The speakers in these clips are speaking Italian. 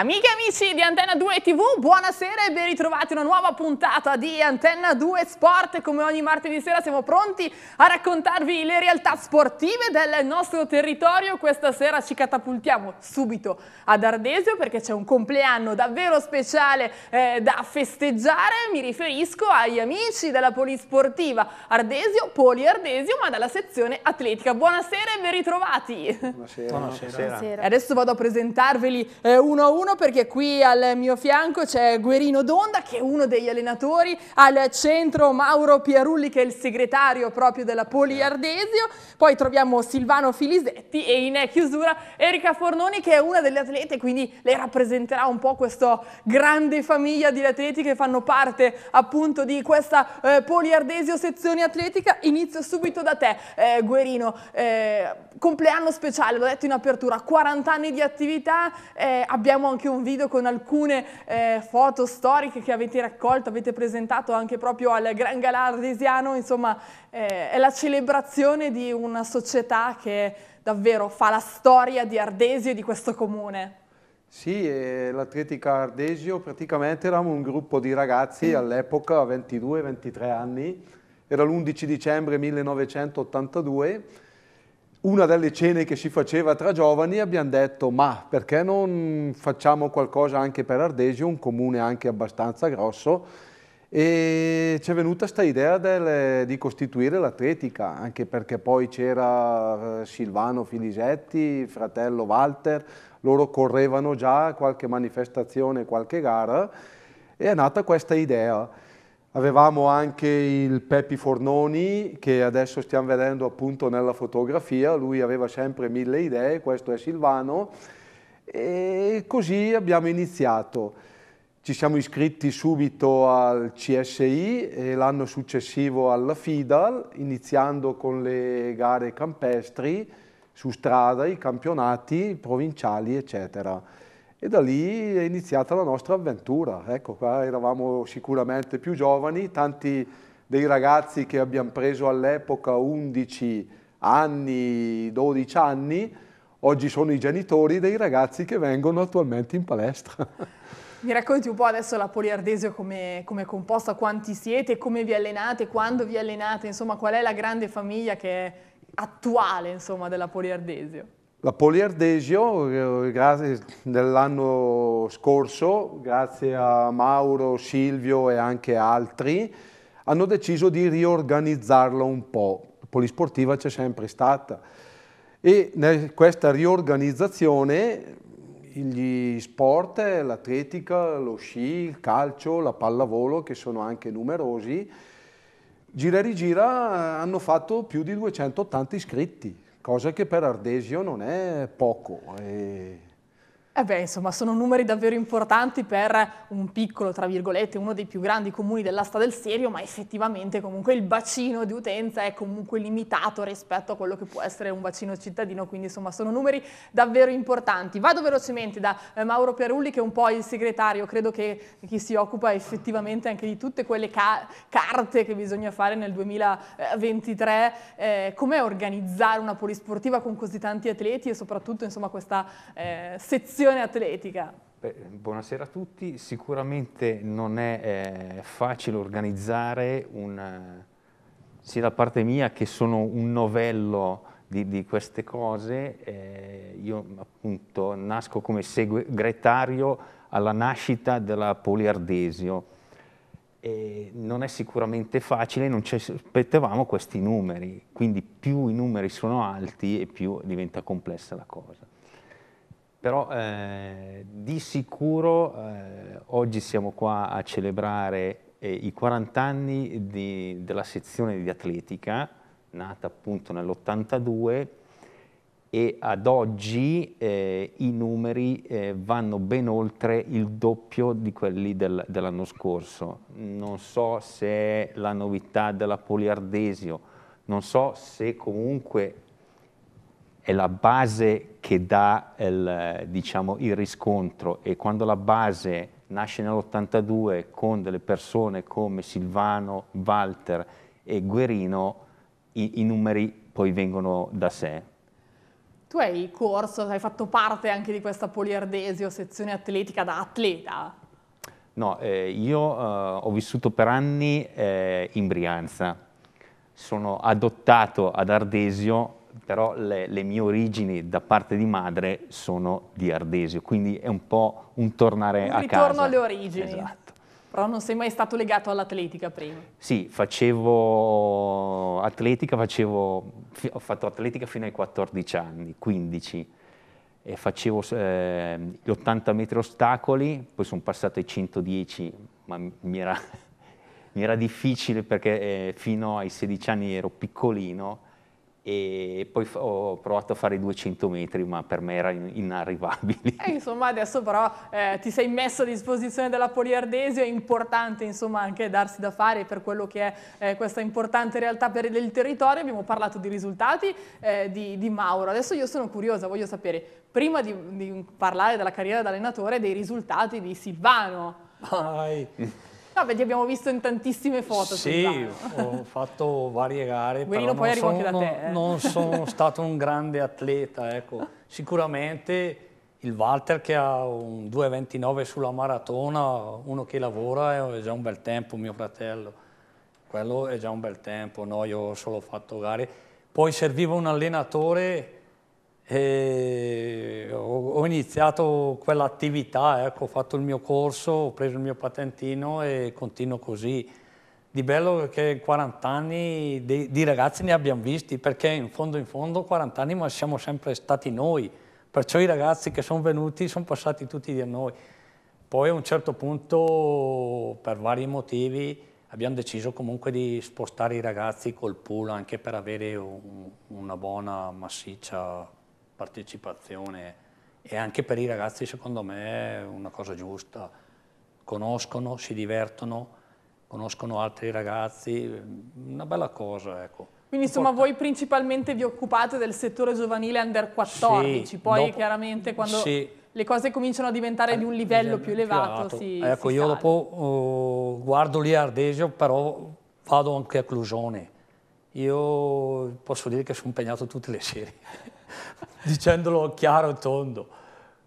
Amiche e amici di Antenna 2 TV, buonasera e ben ritrovati una nuova puntata di Antenna 2 Sport. Come ogni martedì sera siamo pronti a raccontarvi le realtà sportive del nostro territorio. Questa sera ci catapultiamo subito ad Ardesio perché c'è un compleanno davvero speciale eh, da festeggiare. Mi riferisco agli amici della Polisportiva Ardesio, Poli Ardesio, ma dalla sezione atletica. Buonasera e ben ritrovati. Buonasera. buonasera. buonasera. adesso vado a presentarveli eh, uno a uno uno perché qui al mio fianco c'è Guerino Donda che è uno degli allenatori, al centro Mauro Pierulli che è il segretario proprio della Poliardesio, poi troviamo Silvano Filisetti e in chiusura Erika Fornoni che è una delle atlete quindi le rappresenterà un po' questa grande famiglia di atleti che fanno parte appunto di questa eh, Poliardesio sezione atletica. Inizio subito da te eh, Guerino, eh, compleanno speciale, l'ho detto in apertura, 40 anni di attività, eh, abbiamo anche un video con alcune eh, foto storiche che avete raccolto, avete presentato anche proprio al Gran Galà Ardesiano, insomma eh, è la celebrazione di una società che davvero fa la storia di Ardesio e di questo comune. Sì, eh, l'Atletica Ardesio praticamente eravamo un gruppo di ragazzi mm. all'epoca 22-23 anni, era l'11 dicembre 1982 una delle cene che si faceva tra giovani abbiamo detto ma perché non facciamo qualcosa anche per Ardesio, un comune anche abbastanza grosso e ci è venuta questa idea delle, di costituire l'atletica anche perché poi c'era eh, Silvano Filisetti, fratello Walter, loro correvano già qualche manifestazione, qualche gara e è nata questa idea. Avevamo anche il Peppi Fornoni che adesso stiamo vedendo appunto nella fotografia, lui aveva sempre mille idee, questo è Silvano e così abbiamo iniziato. Ci siamo iscritti subito al CSI e l'anno successivo alla FIDAL, iniziando con le gare campestri su strada, i campionati provinciali eccetera e da lì è iniziata la nostra avventura. Ecco, qua eravamo sicuramente più giovani, tanti dei ragazzi che abbiamo preso all'epoca 11 anni, 12 anni, oggi sono i genitori dei ragazzi che vengono attualmente in palestra. Mi racconti un po' adesso la Poliardesio come, come è composta, quanti siete, come vi allenate, quando vi allenate, insomma qual è la grande famiglia che è attuale insomma, della Poliardesio? La Poliardesio, eh, grazie, nell'anno scorso, grazie a Mauro, Silvio e anche altri, hanno deciso di riorganizzarla un po'. La Polisportiva c'è sempre stata. E questa riorganizzazione gli sport, l'atletica, lo sci, il calcio, la pallavolo, che sono anche numerosi, gira e rigira hanno fatto più di 280 iscritti cosa che per Ardesio non è poco. E eh beh, insomma, sono numeri davvero importanti per un piccolo, tra virgolette, uno dei più grandi comuni dell'asta del Serio, ma effettivamente comunque il bacino di utenza è comunque limitato rispetto a quello che può essere un bacino cittadino, quindi insomma sono numeri davvero importanti. Vado velocemente da eh, Mauro Perulli, che è un po' il segretario, credo che chi si occupa effettivamente anche di tutte quelle ca carte che bisogna fare nel 2023, eh, com'è organizzare una polisportiva con così tanti atleti e soprattutto insomma questa eh, sezione passione atletica? Beh, buonasera a tutti, sicuramente non è eh, facile organizzare un, eh, sia da parte mia che sono un novello di, di, queste cose, eh, io appunto nasco come segretario alla nascita della Poliardesio. E non è sicuramente facile, non ci aspettavamo questi numeri, quindi più i numeri sono alti e più diventa complessa la cosa però eh, di sicuro eh, oggi siamo qua a celebrare eh, i 40 anni di, della sezione di atletica, nata appunto nell'82, e ad oggi eh, i numeri eh, vanno ben oltre il doppio di quelli del, dell'anno scorso. Non so se è la novità della poliardesio, non so se comunque è la base che dà il, diciamo, il riscontro e quando la base nasce nell'82 con delle persone come Silvano, Walter e Guerino, i, i numeri poi vengono da sé. Tu hai corso, hai fatto parte anche di questa poliardesio, sezione atletica da atleta. No, eh, io eh, ho vissuto per anni eh, in Brianza, sono adottato ad Ardesio però le, le, mie origini da parte di madre sono di Ardesio, quindi è un po' un tornare un a casa. Un ritorno alle origini. Esatto. Però non sei mai stato legato all'atletica prima? Sì, facevo atletica, facevo, ho fatto atletica fino ai 14 anni, 15, e facevo eh, gli 80 metri ostacoli, poi sono passato ai 110, ma mi era, mi era difficile perché eh, fino ai 16 anni ero piccolino, e poi ho provato a fare i 200 metri ma per me era inarrivabile. Eh, insomma adesso però eh, ti sei messo a disposizione della Poliardesio, è importante insomma anche darsi da fare per quello che è eh, questa importante realtà per il territorio, abbiamo parlato di risultati eh, di, di, Mauro, adesso io sono curiosa, voglio sapere prima di, di parlare della carriera da allenatore dei risultati di Silvano. Vai. Vabbè, ti abbiamo visto in tantissime foto. Sì, ho fatto varie gare. Guerino, poi arrivo sono, anche da te. Eh. Non sono stato un grande atleta, ecco. Sicuramente il Walter che ha un 2,29 sulla maratona, uno che lavora, è già un bel tempo, mio fratello. Quello è già un bel tempo, no? Io ho solo fatto gare. Poi serviva un allenatore e ho, iniziato quell'attività, ecco, ho fatto il mio corso, ho preso il mio patentino e continuo così. Di bello che 40 anni di, di, ragazzi ne abbiamo visti, perché in fondo in fondo 40 anni ma siamo sempre stati noi, perciò i ragazzi che sono venuti sono passati tutti da noi. Poi a un certo punto, per vari motivi, abbiamo deciso comunque di spostare i ragazzi col pool anche per avere un, una buona massiccia partecipazione e anche per i ragazzi secondo me è una cosa giusta. Conoscono, si divertono, conoscono altri ragazzi, una bella cosa ecco. Quindi insomma voi principalmente vi occupate del settore giovanile under 14, sì, poi dopo, chiaramente quando sì, le cose cominciano a diventare di un livello più elevato più si, Ecco si io sale. dopo uh, guardo lì Ardesio però vado anche a Clusone. Io posso dire che sono impegnato tutte le sere, dicendolo chiaro e tondo.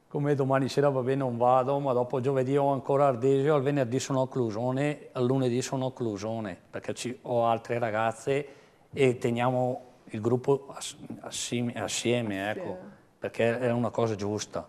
Come domani sera va bene non vado, ma dopo giovedì ho ancora Ardesio, al venerdì sono a Clusone, al lunedì sono a Clusone, perché ho altre ragazze e teniamo il gruppo assieme, assieme ecco, perché è una cosa giusta.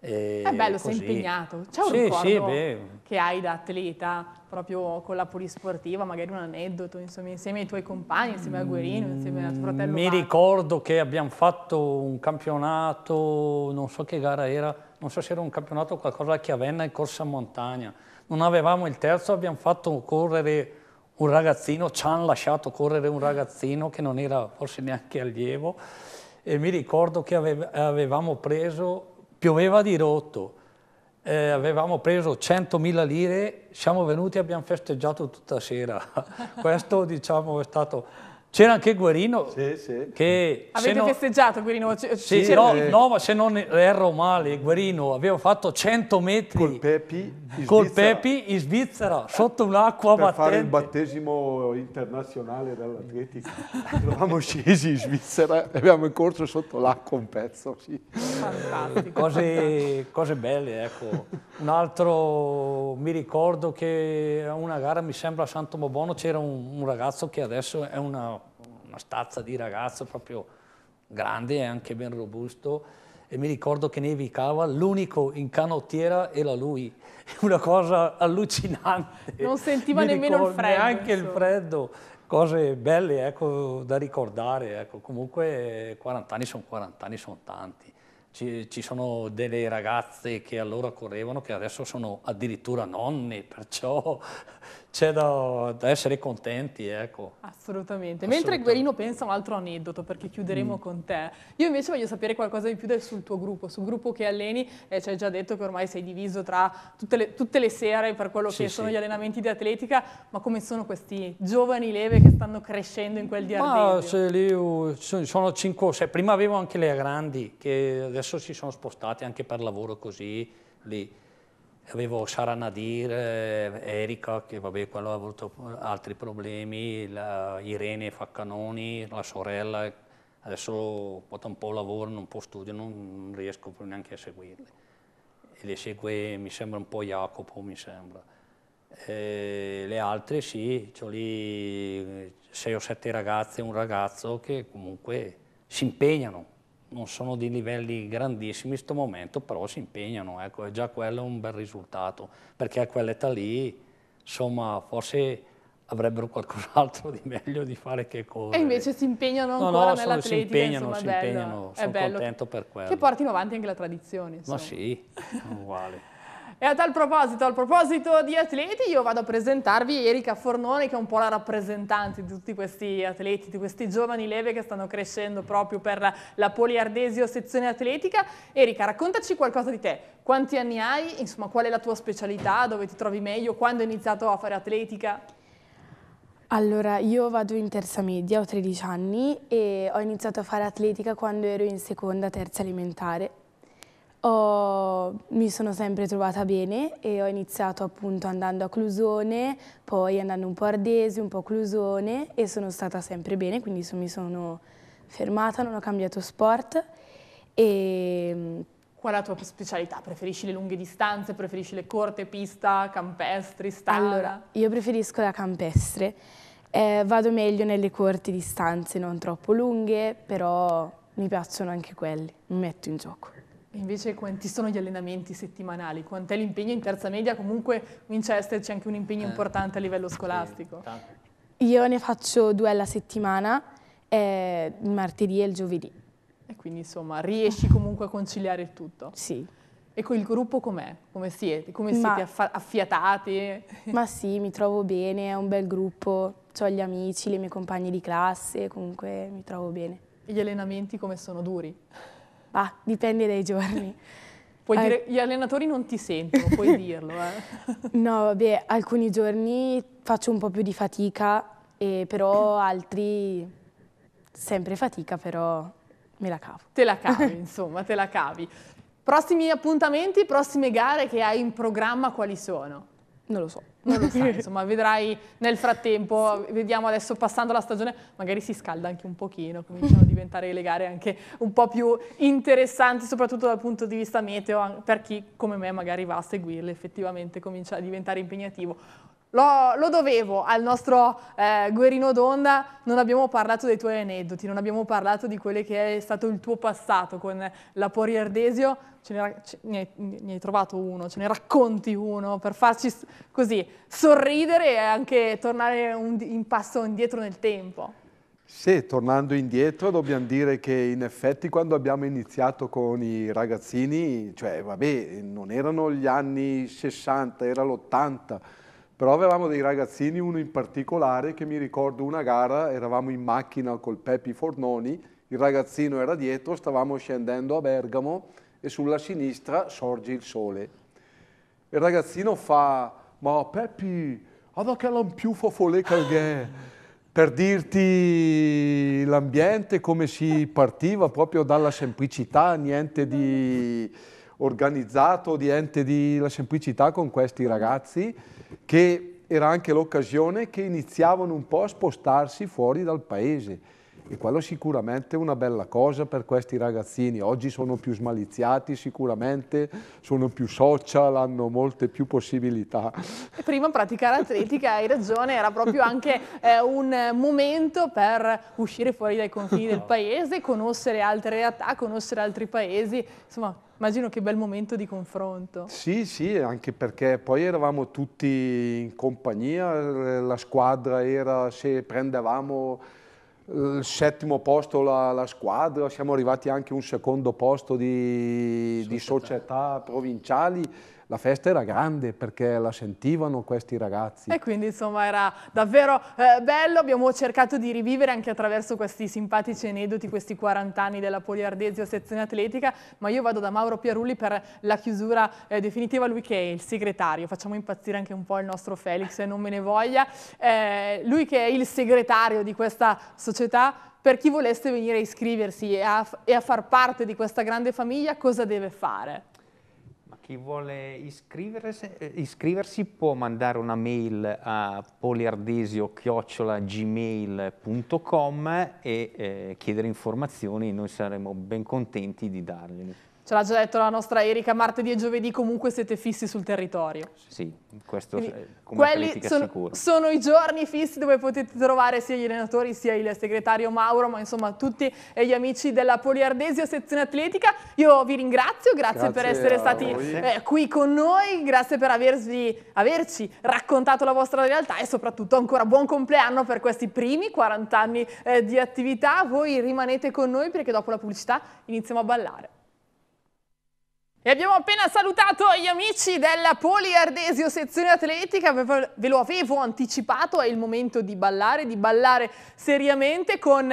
E è bello, così. sei impegnato. C'è un sì, ricordo sì, che hai da atleta proprio con la polisportiva, magari un aneddoto, insomma, insieme ai tuoi compagni, insieme a Guerino, insieme a tuo fratello. Mi Marco. ricordo che abbiamo fatto un campionato, non so che gara era, non so se era un campionato o qualcosa a Chiavenna e corsa a montagna. Non avevamo il terzo, abbiamo fatto correre un ragazzino, ci hanno lasciato correre un ragazzino che non era forse neanche allievo e mi ricordo che avevamo preso, pioveva di rotto, eh, avevamo preso 100.000 lire, siamo venuti e abbiamo festeggiato tutta sera. Questo diciamo è stato c'era anche Guerino sì, sì. che... Avete non... festeggiato Guerino? Sì, no, no, ma se non erro male, Guerino aveva fatto 100 metri... Col Pepi in Col Svizzera. Pepi in Svizzera, sotto un'acqua per fare il battesimo internazionale dell'atletica. Eravamo scesi in Svizzera e abbiamo corso sotto l'acqua un pezzo, sì. Fantastico. Cose, cose belle, ecco. Un altro, mi ricordo che a una gara, mi sembra a Santo Bobono, c'era un, un ragazzo che adesso è una una stazza di ragazzo proprio grande e anche ben robusto e mi ricordo che nevicava, l'unico in canottiera era lui, una cosa allucinante. Non sentiva mi nemmeno ricordo, il freddo. Neanche insomma. il freddo, cose belle ecco, da ricordare, ecco. comunque 40 anni sono 40 anni, sono tanti. Ci, ci, sono delle ragazze che allora correvano che adesso sono addirittura nonne, perciò c'è da, da, essere contenti, ecco. Assolutamente. Assolutamente. Mentre Guerino pensa a un altro aneddoto, perché chiuderemo mm. con te, io invece voglio sapere qualcosa di più del, sul tuo gruppo, sul gruppo che alleni, eh, ci hai già detto che ormai sei diviso tra tutte le, tutte le sere per quello sì, che sì. sono gli allenamenti di atletica, ma come sono questi giovani leve che stanno crescendo in quel di Ardenzio? sono 5 o 6, prima avevo anche le grandi, che adesso si sono spostate anche per lavoro così lì avevo Sara Nadir, eh, Erika, che vabbè, quello ha avuto altri problemi, la Irene Faccanoni, la sorella, adesso porta un po' lavoro, un po' studio, non, riesco neanche a seguirle. E le segue, mi sembra, un po' Jacopo, mi sembra. E eh, le altre sì, ho lì eh, sei o sette ragazze, un ragazzo che comunque si impegnano, non sono di livelli grandissimi in questo momento, però si impegnano, ecco, e già quello è un bel risultato, perché a quell'età lì, insomma, forse avrebbero qualcos'altro di meglio di fare che cosa. E invece si impegnano no, ancora no, nell'atletica, si impegnano, insomma, si bello. impegnano, sono contento per quello. Che portino avanti anche la tradizione, insomma. Ma sì, uguale. E a tal proposito, a proposito di atleti, io vado a presentarvi Erika Fornone che è un po' la rappresentante di tutti questi atleti, di questi giovani leve che stanno crescendo proprio per la Poliardesio sezione atletica. Erika, raccontaci qualcosa di te. Quanti anni hai? Insomma, qual è la tua specialità? Dove ti trovi meglio? Quando hai iniziato a fare atletica? Allora, io vado in terza media, ho 13 anni e ho iniziato a fare atletica quando ero in seconda, terza elementare ho, mi sono sempre trovata bene e ho iniziato appunto andando a Clusone, poi andando un po' a Ardesi, un po' a Clusone e sono stata sempre bene, quindi so, mi sono fermata, non ho cambiato sport. E... Qual è la tua specialità? Preferisci le lunghe distanze, preferisci le corte, pista, campestri, strada? Allora, io preferisco la campestre. Eh, vado meglio nelle corte distanze, non troppo lunghe, però mi piacciono anche quelle, mi metto in gioco. Invece quanti sono gli allenamenti settimanali? Quant'è l'impegno in terza media? Comunque Winchester c'è anche un impegno eh, importante a livello scolastico. Io ne faccio due alla settimana, eh, il martedì e il giovedì. E quindi insomma riesci comunque a conciliare il tutto? Sì. E con gruppo com'è? Come siete? Come ma, siete affiatati? Ma sì, mi trovo bene, è un bel gruppo, ho gli amici, le mie compagne di classe, comunque mi trovo bene. E gli allenamenti come sono duri? Ah, dipende dai giorni. Puoi dire, eh. gli allenatori non ti sentono, puoi dirlo. Eh. No, vabbè, alcuni giorni faccio un po' più di fatica, eh, però altri sempre fatica, però me la cavo. Te la cavi, insomma, te la cavi. Prossimi appuntamenti, prossime gare che hai in programma, quali sono? Non lo so, non lo sai, insomma vedrai nel frattempo, sì. vediamo adesso passando la stagione, magari si scalda anche un pochino, cominciano a diventare le gare anche un po' più interessanti, soprattutto dal punto di vista meteo, per chi come me magari va a seguirle, effettivamente comincia a diventare impegnativo. Lo, lo, dovevo al nostro eh, Guerino d'Onda, non abbiamo parlato dei tuoi aneddoti, non abbiamo parlato di quello che è stato il tuo passato con la Poriardesio, ne, ne, hai, ne, hai, trovato uno, ce ne racconti uno per farci così sorridere e anche tornare un, in passo indietro nel tempo. Sì, tornando indietro dobbiamo dire che in effetti quando abbiamo iniziato con i ragazzini, cioè vabbè, non erano gli anni 60, era l'80, però avevamo dei ragazzini, uno in particolare, che mi ricordo una gara, eravamo in macchina col Pepi Fornoni, il ragazzino era dietro, stavamo scendendo a Bergamo e sulla sinistra sorge il sole. Il ragazzino fa, ma Pepi, ada che l'ampiufo foleca che per dirti l'ambiente, come si partiva proprio dalla semplicità, niente di organizzato di Ente della Semplicità con questi ragazzi che era anche l'occasione che iniziavano un po' a spostarsi fuori dal paese e quello sicuramente è una bella cosa per questi ragazzini. Oggi sono più smaliziati sicuramente, sono più social, hanno molte più possibilità. Prima praticare atletica, hai ragione, era proprio anche eh, un momento per uscire fuori dai confini del paese, conoscere altre realtà, conoscere altri paesi, insomma Immagino che bel momento di confronto. Sì, sì, anche perché poi eravamo tutti in compagnia, eh, la squadra era, se prendevamo eh, il settimo posto la, la squadra, siamo arrivati anche a un secondo posto di società, di società provinciali la festa era grande perché la sentivano questi ragazzi. E quindi insomma era davvero eh, bello, abbiamo cercato di rivivere anche attraverso questi simpatici aneddoti, questi 40 anni della Poliardesio sezione atletica, ma io vado da Mauro Piarulli per la chiusura eh, definitiva, lui che è il segretario, facciamo impazzire anche un po' il nostro Felix, se eh, non me ne voglia, eh, lui che è il segretario di questa società, per chi volesse venire a iscriversi e a, e a far parte di questa grande famiglia, cosa deve fare? Chi vuole iscriversi, eh, iscriversi può mandare una mail a poliardesio-gmail.com e eh, chiedere informazioni, noi saremo ben contenti di dargliele. Ce l'ha già detto la nostra Erika, martedì e giovedì comunque siete fissi sul territorio. Sì, questo Quindi, è come quelli sono, sono, i giorni fissi dove potete trovare sia gli allenatori sia il segretario Mauro, ma insomma tutti gli amici della Poliardesio sezione atletica. Io vi ringrazio, grazie, grazie per essere stati eh, qui con noi, grazie per avervi, averci raccontato la vostra realtà e soprattutto ancora buon compleanno per questi primi 40 anni eh, di attività. Voi rimanete con noi perché dopo la pubblicità iniziamo a ballare. E abbiamo appena salutato gli amici della Poliardesio sezione atletica, ve lo avevo anticipato, è il momento di ballare, di ballare seriamente con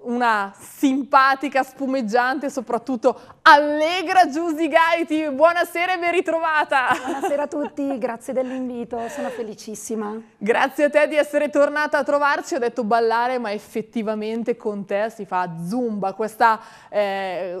una simpatica, spumeggiante, soprattutto allegra Giusy Gaiti. Buonasera e ben ritrovata! Buonasera a tutti, grazie dell'invito, sono felicissima. Grazie a te di essere tornata a trovarci, ho detto ballare, ma effettivamente con te si fa zumba, questa, eh,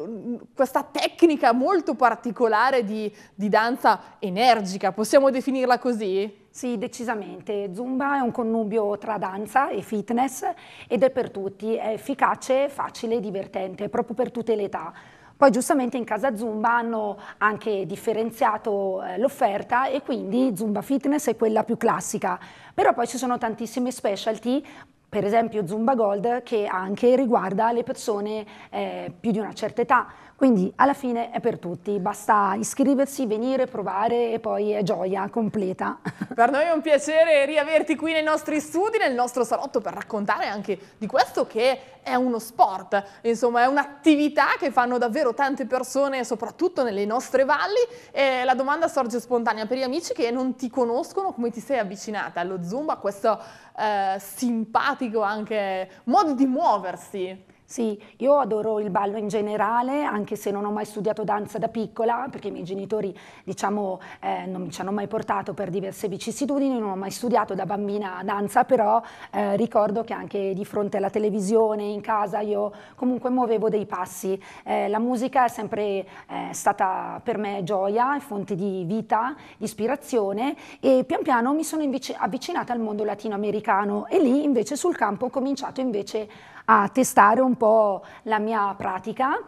questa tecnica molto particolare di, di danza energica, possiamo definirla così? Sì, decisamente. Zumba è un connubio tra danza e fitness ed è per tutti, è efficace, facile e divertente, proprio per tutte le età. Poi giustamente in casa Zumba hanno anche differenziato eh, l'offerta e quindi Zumba Fitness è quella più classica, però poi ci sono tantissime specialty per esempio Zumba Gold che anche riguarda le persone eh, più di una certa età quindi alla fine è per tutti, basta iscriversi, venire, provare e poi è gioia completa. Per noi è un piacere riaverti qui nei nostri studi, nel nostro salotto per raccontare anche di questo che è uno sport, insomma è un'attività che fanno davvero tante persone, soprattutto nelle nostre valli. E la domanda sorge spontanea per gli amici che non ti conoscono, come ti sei avvicinata allo Zumba, a questo eh, simpatico anche modo di muoversi? Sì, io adoro il ballo in generale, anche se non ho mai studiato danza da piccola, perché i miei genitori, diciamo, eh, non mi ci hanno mai portato per diverse vicissitudini, non ho mai studiato da bambina danza, però eh, ricordo che anche di fronte alla televisione, in casa, io comunque muovevo dei passi. Eh, la musica è sempre eh, stata per me gioia, fonte di vita, di ispirazione e pian piano mi sono invece avvicinata al mondo latinoamericano e lì invece sul campo ho cominciato invece a testare un po' la mia pratica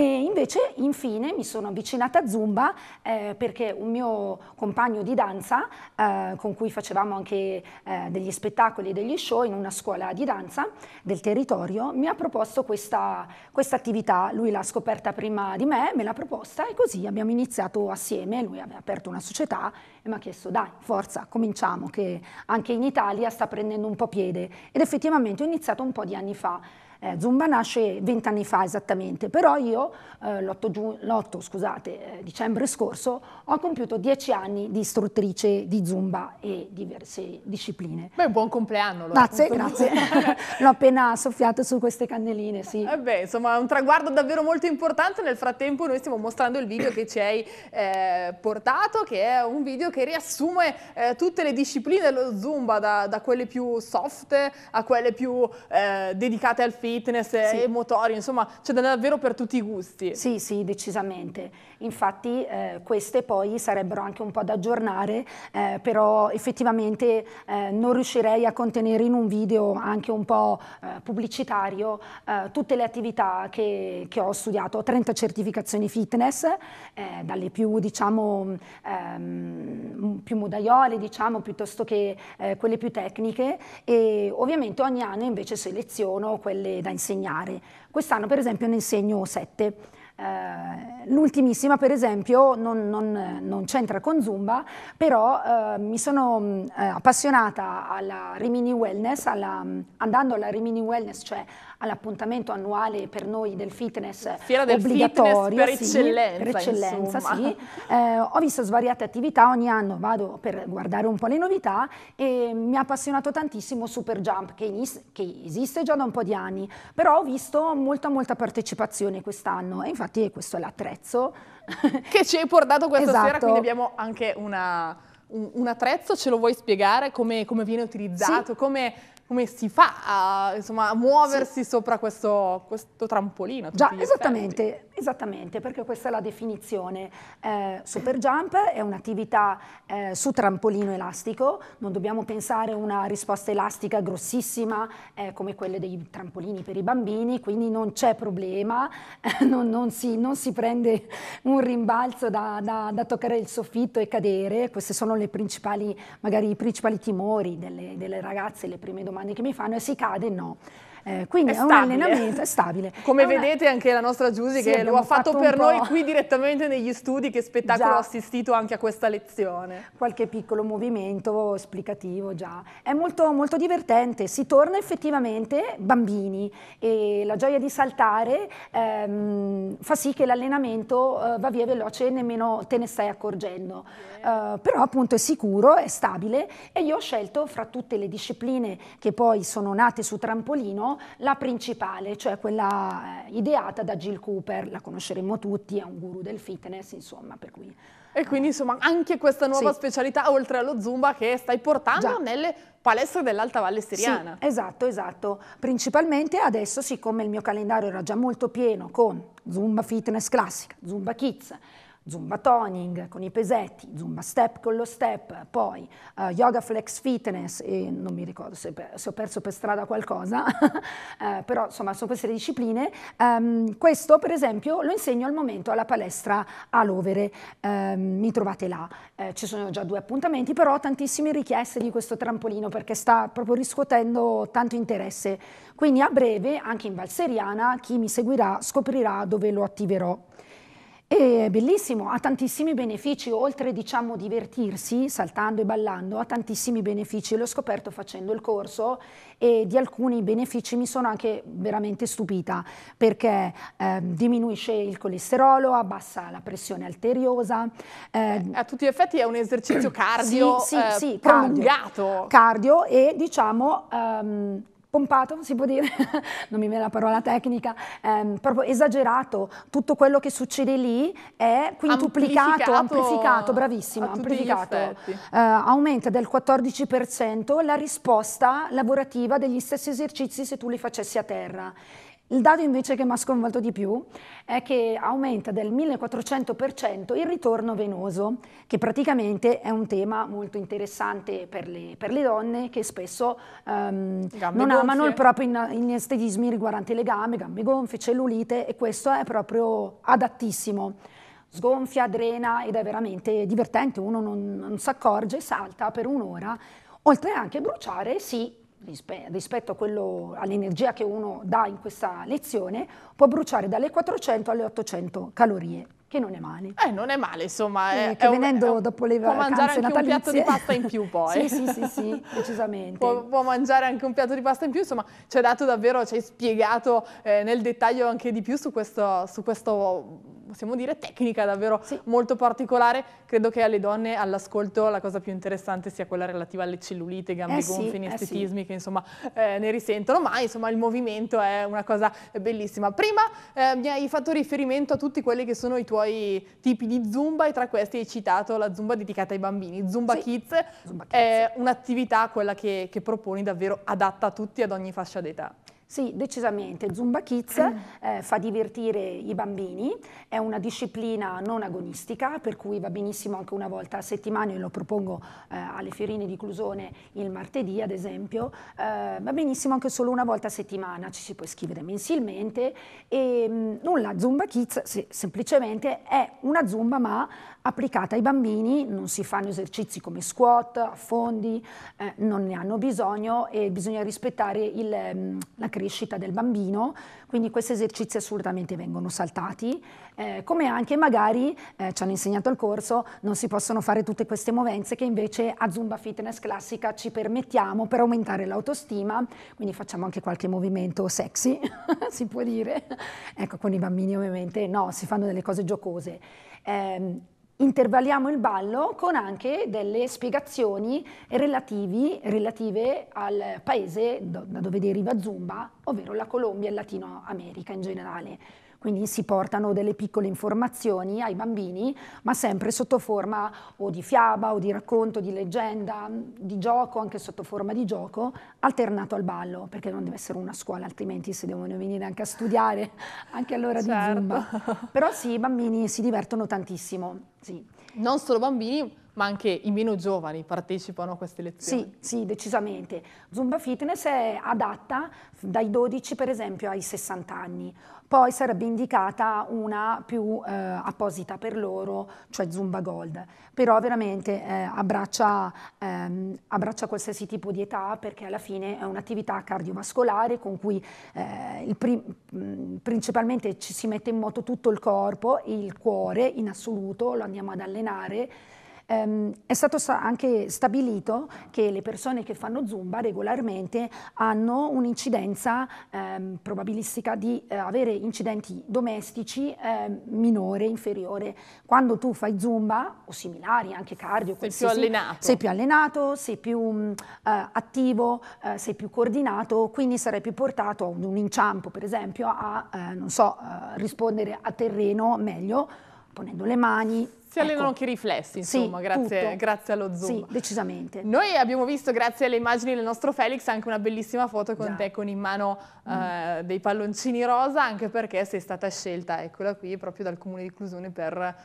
e invece infine mi sono avvicinata a Zumba eh, perché un mio compagno di danza eh, con cui facevamo anche eh, degli spettacoli e degli show in una scuola di danza del territorio mi ha proposto questa, questa attività, lui l'ha scoperta prima di me, me l'ha proposta e così abbiamo iniziato assieme, lui aveva aperto una società e mi ha chiesto dai forza cominciamo che anche in Italia sta prendendo un po' piede ed effettivamente ho iniziato un po' di anni fa. Eh, Zumba nasce vent'anni fa esattamente, però io eh, l'8 eh, dicembre scorso ho compiuto dieci anni di istruttrice di Zumba e diverse discipline. Beh, buon compleanno Grazie, grazie. L'ho appena soffiato su queste candeline, sì. Eh beh, insomma, è un traguardo davvero molto importante. Nel frattempo noi stiamo mostrando il video che ci hai eh, portato, che è un video che riassume eh, tutte le discipline dello Zumba, da, da, quelle più soft a quelle più eh, dedicate al film fitness sì. e motori, insomma c'è davvero per tutti i gusti. Sì, sì, decisamente. Infatti eh, queste poi sarebbero anche un po' da aggiornare, eh, però effettivamente eh, non riuscirei a contenere in un video anche un po' eh, pubblicitario eh, tutte le attività che, che, ho studiato. Ho 30 certificazioni fitness, eh, dalle più, diciamo, ehm, più modaiole, diciamo, piuttosto che quelle più tecniche e ovviamente ogni anno invece seleziono quelle da insegnare. Quest'anno per esempio ne insegno sette. Uh, l'ultimissima, per esempio, non, non, non c'entra con Zumba, però uh, mi sono uh, appassionata alla Rimini Wellness, alla, andando alla Rimini Wellness, cioè all'appuntamento annuale per noi del fitness Fiera del obbligatorio. Fitness per sì, eccellenza, per eccellenza sì. Eh, ho visto svariate attività, ogni anno vado per guardare un po' le novità e mi ha appassionato tantissimo Super Jump che, che esiste già da un po' di anni, però ho visto molta molta partecipazione quest'anno e infatti questo è l'attrezzo. che ci hai portato questa esatto. sera, quindi abbiamo anche una un, attrezzo, ce lo vuoi spiegare come, come viene utilizzato, sì. come come si fa a, insomma, a muoversi sì. sopra questo, questo, trampolino. Già, esattamente. Effetti. Esattamente, perché questa è la definizione. Eh, super jump è un'attività eh, su trampolino elastico, non dobbiamo pensare a una risposta elastica grossissima eh, come quelle dei trampolini per i bambini, quindi non c'è problema, non, non, si, non, si, prende un rimbalzo da, da, da, toccare il soffitto e cadere. Questi sono principali, magari i principali timori delle, delle ragazze, le prime domande che mi fanno, e si cade no. Eh, quindi è, è un allenamento è stabile. Come è vedete una... anche la nostra Giusy sì, che lo ha fatto, fatto per noi qui direttamente negli studi, che spettacolo ha assistito anche a questa lezione. Qualche piccolo movimento esplicativo già. È molto, molto divertente, si torna effettivamente bambini e la gioia di saltare ehm, fa sì che l'allenamento eh, va via veloce e nemmeno te ne stai accorgendo. Eh, però appunto è sicuro, è stabile e io ho scelto fra tutte le discipline che poi sono nate su trampolino la principale, cioè quella eh, ideata da Jill Cooper, la conosceremo tutti, è un guru del fitness, insomma, per cui... E quindi eh, insomma anche questa nuova sì. specialità oltre allo Zumba che stai portando Già. nelle palestre dell'Alta Valle Siriana. Sì, esatto, esatto. Principalmente adesso siccome il mio calendario era già molto pieno con Zumba Fitness Classica, Zumba Kids, Zumba Toning con i pesetti, Zumba Step con lo step, poi uh, Yoga Flex Fitness e non mi ricordo se, se ho perso per strada qualcosa, uh, però insomma sono queste le discipline. Um, questo per esempio lo insegno al momento alla palestra all'Overe, um, mi trovate là. Uh, ci sono già due appuntamenti, però ho tantissime richieste di questo trampolino perché sta proprio riscuotendo tanto interesse. Quindi a breve, anche in Valseriana, chi mi seguirà scoprirà dove lo attiverò. È bellissimo, ha tantissimi benefici, oltre diciamo divertirsi saltando e ballando, ha tantissimi benefici, l'ho scoperto facendo il corso e di alcuni benefici mi sono anche veramente stupita perché eh, diminuisce il colesterolo, abbassa la pressione arteriosa. Eh, a tutti gli effetti è un esercizio cardio sì, eh, sì, eh, prolungato. Cardio, cardio e diciamo... Um, pompato, si può dire, non mi viene la parola tecnica, ehm, proprio esagerato, tutto quello che succede lì è quintuplicato, amplificato, amplificato bravissimo, amplificato, eh, aumenta del 14% la risposta lavorativa degli stessi esercizi se tu li facessi a terra. Il dato invece che mi ha sconvolto di più è che aumenta del 1400% il ritorno venoso, che praticamente è un tema molto interessante per le, per le donne che spesso um, non gonfie. amano il proprio inestetismi riguardanti le gambe, gambe gonfie, cellulite e questo è proprio adattissimo. Sgonfia, drena ed è veramente divertente, uno non, non si accorge, salta per un'ora, oltre anche a bruciare, sì, rispetto all'energia che uno dà in questa lezione, può bruciare dalle 400 alle 800 calorie che non è male. Eh, non è male, insomma. È, che è venendo un, dopo le vacanze natalizie... Può mangiare anche un piatto di pasta in più poi. sì, sì, sì, sì, decisamente. Può, può, mangiare anche un piatto di pasta in più, insomma, ci hai dato davvero, ci hai spiegato eh, nel dettaglio anche di più su questo, su questo possiamo dire, tecnica davvero sì. molto particolare. Credo che alle donne all'ascolto la cosa più interessante sia quella relativa alle cellulite, gambe eh gonfie, eh sì, anestetismi, eh che insomma eh, ne risentono, ma insomma il movimento è una cosa bellissima. Prima eh, mi hai fatto riferimento a tutti quelli che sono i tuoi tipi di zumba e tra questi hai citato la zumba dedicata ai bambini. Zumba sì. Kids zumba è un'attività, quella che, che proponi davvero adatta a tutti ad ogni fascia d'età. Sì, decisamente. Zumba Kids mm. eh, fa divertire i bambini, è una disciplina non agonistica, per cui va benissimo anche una volta a settimana, io lo propongo eh, alle Fiorine di Clusone il martedì ad esempio, eh, va benissimo anche solo una volta a settimana, ci si può iscrivere mensilmente e mh, mm, nulla, Zumba Kids sì, semplicemente è una zumba ma applicata ai bambini, non si fanno esercizi come squat, affondi, eh, non ne hanno bisogno e bisogna rispettare il, mm, la creazione crescita del bambino, quindi questi esercizi assolutamente vengono saltati, eh, come anche magari, eh, ci hanno insegnato il corso, non si possono fare tutte queste movenze che invece a Zumba Fitness classica ci permettiamo per aumentare l'autostima, quindi facciamo anche qualche movimento sexy, si può dire, ecco con i bambini ovviamente no, si fanno delle cose giocose. Eh, intervalliamo il ballo con anche delle spiegazioni relativi, relative al paese da dove deriva Zumba, ovvero la Colombia e Latino America in generale. Quindi si portano delle piccole informazioni ai bambini, ma sempre sotto forma o di fiaba o di racconto, di leggenda, di gioco, anche sotto forma di gioco, alternato al ballo, perché non deve essere una scuola, altrimenti se devono venire anche a studiare, anche all'ora certo. di Zumba. Però sì, i bambini si divertono tantissimo. Sì. Non solo bambini, ma anche i meno giovani partecipano a queste lezioni. Sì, sì, decisamente. Zumba Fitness è adatta dai 12 per esempio ai 60 anni poi sarebbe indicata una più eh, apposita per loro, cioè Zumba Gold. Però veramente eh, abbraccia, ehm, abbraccia, qualsiasi tipo di età perché alla fine è un'attività cardiovascolare con cui eh, prim- mm, principalmente ci si mette in moto tutto il corpo, il cuore in assoluto, lo andiamo ad allenare Um, è stato anche stabilito che le persone che fanno zumba regolarmente hanno un'incidenza um, probabilistica di uh, avere incidenti domestici um, minore, inferiore. Quando tu fai zumba o similari, anche cardio, sei più allenato, sei più, allenato, sei più uh, attivo, uh, sei più coordinato, quindi sarai più portato ad un inciampo, per esempio, a so, rispondere a terreno meglio ponendo le mani. Si ecco. allenano anche i riflessi, insomma, sì, grazie, grazie, allo zoom. Sì, decisamente. Noi abbiamo visto, grazie alle immagini del nostro Felix, anche una bellissima foto con Già. te con in mano mm. eh, dei palloncini rosa, anche perché sei stata scelta, eccola qui, proprio dal Comune di Clusone per,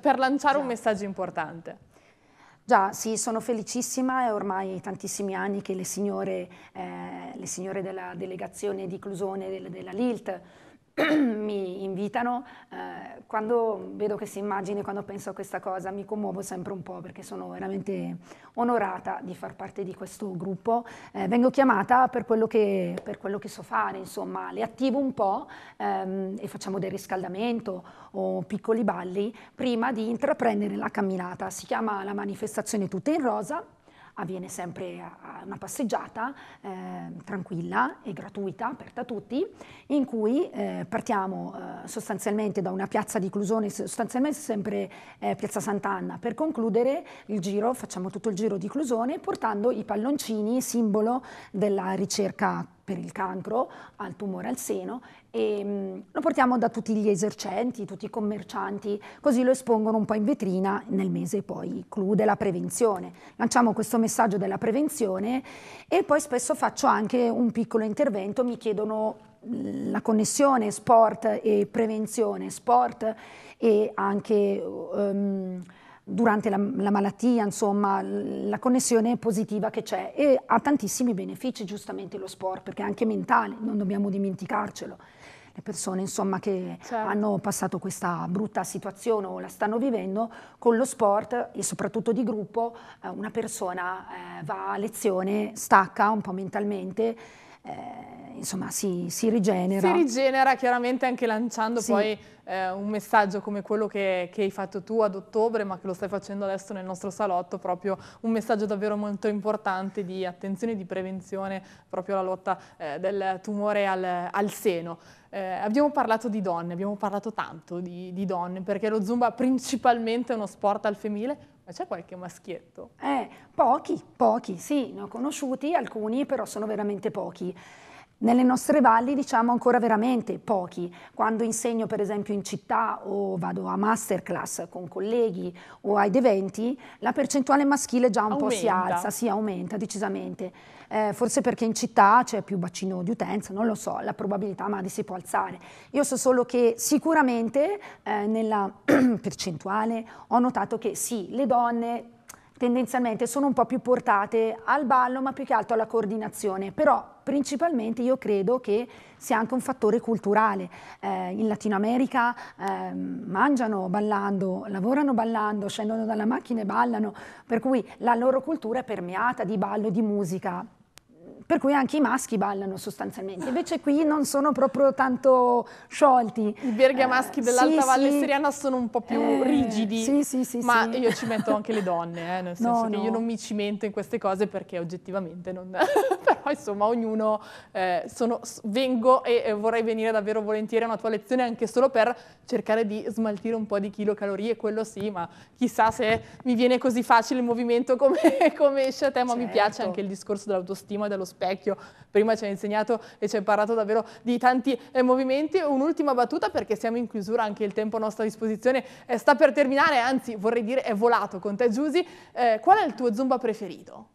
per lanciare Già. un messaggio importante. Già, sì, sono felicissima, è ormai tantissimi anni che le signore, eh, le signore della delegazione di Clusone, della, della LILT, mi invitano, eh, quando vedo queste immagini, quando penso a questa cosa, mi commuovo sempre un po' perché sono veramente onorata di far parte di questo gruppo. Eh, vengo chiamata per quello, che, per quello, che, so fare, insomma, le attivo un po' ehm, e facciamo del riscaldamento o piccoli balli prima di intraprendere la camminata. Si chiama la manifestazione tutta in rosa avviene sempre una passeggiata eh, tranquilla e gratuita, aperta a tutti, in cui eh, partiamo eh, sostanzialmente da una piazza di Clusone, sostanzialmente sempre eh, piazza Sant'Anna, per concludere il giro, facciamo tutto il giro di Clusone portando i palloncini, simbolo della ricerca per il cancro, al tumore al seno, e mm, lo portiamo da tutti gli esercenti, tutti i commercianti, così lo espongono un po' in vetrina nel mese poi clou della prevenzione. Lanciamo questo messaggio della prevenzione e poi spesso faccio anche un piccolo intervento, mi chiedono mm, la connessione sport e prevenzione, sport e anche... Um, durante la, la, malattia, insomma, la connessione positiva che c'è e ha tantissimi benefici giustamente lo sport, perché anche mentale, non dobbiamo dimenticarcelo. Le persone insomma, che certo. hanno passato questa brutta situazione o la stanno vivendo, con lo sport e soprattutto di gruppo, eh, una persona eh, va a lezione, stacca un po' mentalmente. Eh, insomma si, si, rigenera. Si rigenera chiaramente anche lanciando sì. poi eh, un messaggio come quello che, che, hai fatto tu ad ottobre, ma che lo stai facendo adesso nel nostro salotto, proprio un messaggio davvero molto importante di attenzione e di prevenzione proprio alla lotta eh, del tumore al, al seno. Eh, abbiamo parlato di donne, abbiamo parlato tanto di, di donne, perché lo zumba principalmente è uno sport al femminile, ma c'è qualche maschietto? Eh, pochi, pochi, sì, ne ho conosciuti alcuni, però sono veramente pochi. Nelle nostre valli diciamo ancora veramente pochi. Quando insegno per esempio in città o vado a masterclass con colleghi o ad eventi, la percentuale maschile già un aumenta. po' si alza, si aumenta decisamente. Eh, forse perché in città c'è più bacino di utenza, non lo so, la probabilità Madi si può alzare. Io so solo che sicuramente eh, nella percentuale ho notato che sì, le donne tendenzialmente sono un po' più portate al ballo, ma più che altro alla coordinazione, però principalmente io credo che sia anche un fattore culturale. Eh, in Latino America eh, mangiano ballando, lavorano ballando, scendono dalla macchina e ballano, per cui la loro cultura è permeata di ballo, e di musica per cui anche i maschi ballano sostanzialmente. Invece qui non sono proprio tanto sciolti. I bergamaschi eh, dell'Alta sì, Valle sì. Seriana sono un po' più eh, rigidi, sì, sì, sì, ma sì. io ci metto anche le donne, eh, nel senso no, che no. io non mi cimento in queste cose perché oggettivamente non... Però insomma ognuno, eh, sono, vengo e vorrei venire davvero volentieri a una tua lezione anche solo per cercare di smaltire un po' di chilocalorie, quello sì, ma chissà se mi viene così facile il movimento come, come esce a te, ma certo. mi piace certo. anche il discorso dell'autostima e dello spazio specchio. Prima ci ha insegnato e ci ha imparato davvero di tanti eh, movimenti. Un'ultima battuta perché siamo in chiusura, anche il tempo a nostra disposizione eh, sta per terminare, anzi vorrei dire è volato con te Giusy. Eh, qual è il tuo zumba preferito?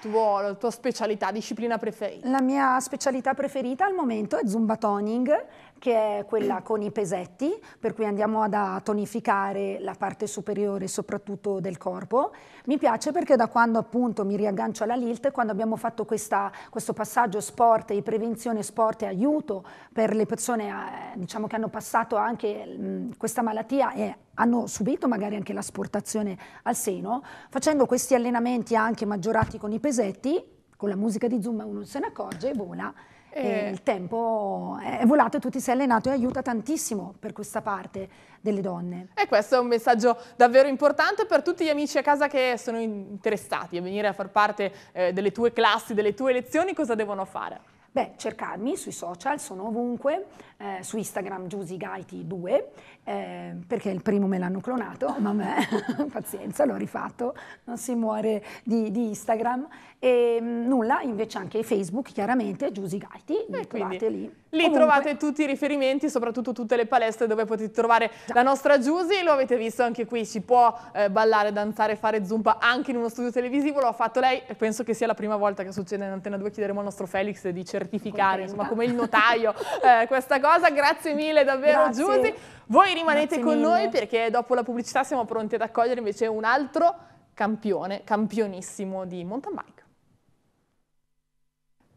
Tuo, la tua specialità, disciplina preferita? La mia specialità preferita al momento è zumba toning che è quella con i pesetti, per cui andiamo a tonificare la parte superiore soprattutto del corpo. Mi piace perché da quando appunto mi riaggancio alla LILT, quando abbiamo fatto questa, questo passaggio sport e prevenzione sport e aiuto per le persone eh, diciamo, che hanno passato anche mh, questa malattia e hanno subito magari anche l'asportazione al seno, facendo questi allenamenti anche maggiorati con i pesetti, con la musica di Zoom uno se ne accorge e vola. E eh. il tempo è volato e tu ti sei allenato e aiuta tantissimo per questa parte delle donne. E questo è un messaggio davvero importante per tutti gli amici a casa che sono interessati a venire a far parte eh, delle tue classi, delle tue lezioni, cosa devono fare? Beh, cercarmi sui social, sono ovunque, eh, su Instagram giusigaiti 2 eh, perché il primo me l'hanno clonato, ma me, pazienza, l'ho rifatto, non si muore di, di, Instagram. E mm, nulla, invece anche Facebook, chiaramente, Giusy Gaiti, eh, li trovate lì. Lì Comunque, trovate tutti i riferimenti, soprattutto tutte le palestre dove potete trovare già. la nostra Giusy, lo avete visto anche qui, si può eh, ballare, danzare, fare zumpa anche in uno studio televisivo, lo ha fatto lei e penso che sia la prima volta che succede in Antena 2, chiederemo al nostro Felix di certificare, Contenta. insomma come il notaio eh, questa cosa, grazie mille davvero Giusy. Voi rimanete Grazie con mille. noi perché dopo la pubblicità siamo pronti ad accogliere invece un altro campione, campionissimo di mountain bike.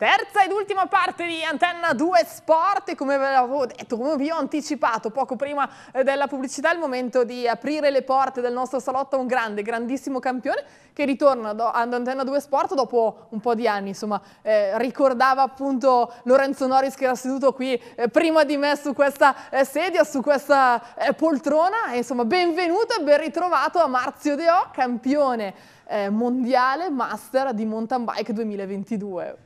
Terza ed ultima parte di Antenna 2 Sport, come ve l'avevo detto, come vi ho anticipato poco prima eh, della pubblicità, è il momento di aprire le porte del nostro salotto a un grande, grandissimo campione che ritorna ad Antenna 2 Sport dopo un po' di anni, insomma, eh, ricordava appunto Lorenzo Noris che era seduto qui eh, prima di me su questa eh, sedia, su questa eh, poltrona, e, insomma, benvenuto e ben ritrovato a Marzio Deò, campione eh, mondiale master di mountain bike 2022.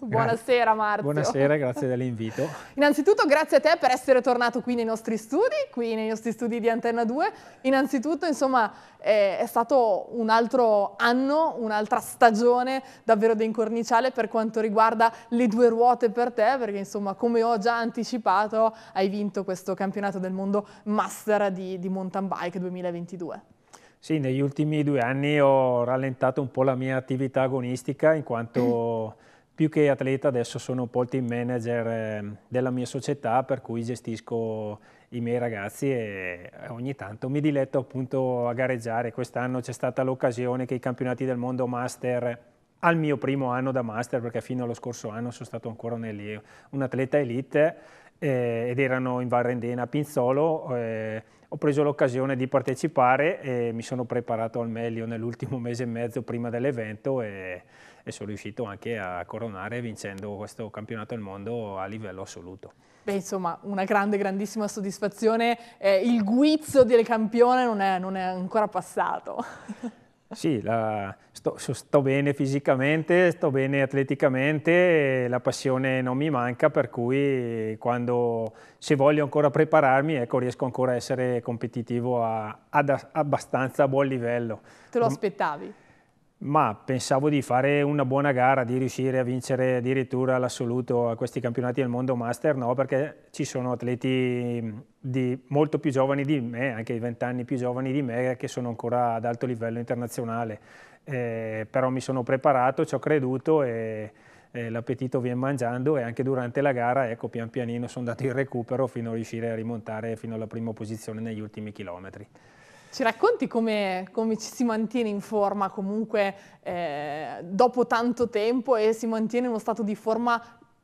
Buonasera Marzio. Buonasera, grazie dell'invito. Innanzitutto grazie a te per essere tornato qui nei nostri studi, qui nei nostri studi di Antenna 2. Innanzitutto, insomma, eh, è stato un altro anno, un'altra stagione davvero da incorniciale per quanto riguarda le due ruote per te, perché insomma, come ho già anticipato, hai vinto questo campionato del mondo master di, di mountain bike 2022. Sì, negli ultimi due anni ho rallentato un po' la mia attività agonistica in quanto mm. più che atleta adesso sono un po' il team manager ehm, della mia società per cui gestisco i miei ragazzi e eh, ogni tanto mi diletto appunto a gareggiare. Quest'anno c'è stata l'occasione che i campionati del mondo master al mio primo anno da master perché fino allo scorso anno sono stato ancora un, atleta elite eh, ed erano in Varrendena a Pinzolo eh, ho preso l'occasione di partecipare e mi sono preparato al meglio nell'ultimo mese e mezzo prima dell'evento e, e sono riuscito anche a coronare vincendo questo campionato del mondo a livello assoluto. Beh, insomma, una grande, grandissima soddisfazione. Eh, il guizzo del campione non è, non è ancora passato. Sì, la, sto, sto, bene fisicamente, sto bene atleticamente, la passione non mi manca, per cui quando, se voglio ancora prepararmi, ecco, riesco ancora a essere competitivo a, ad abbastanza buon livello. Te lo mm. aspettavi? ma pensavo di fare una buona gara, di riuscire a vincere addirittura l'assoluto a questi campionati del mondo master, no, perché ci sono atleti mm, di, molto più giovani di me, anche 20 anni più giovani di me, che sono ancora ad alto livello internazionale. Eh, però mi sono preparato, ci ho creduto e, e l'appetito viene mangiando e anche durante la gara, ecco, pian pianino sono andato in recupero fino a riuscire a rimontare fino alla prima posizione negli ultimi chilometri. Ci racconti come, come, ci si mantiene in forma comunque eh, dopo tanto tempo e si mantiene in uno stato di forma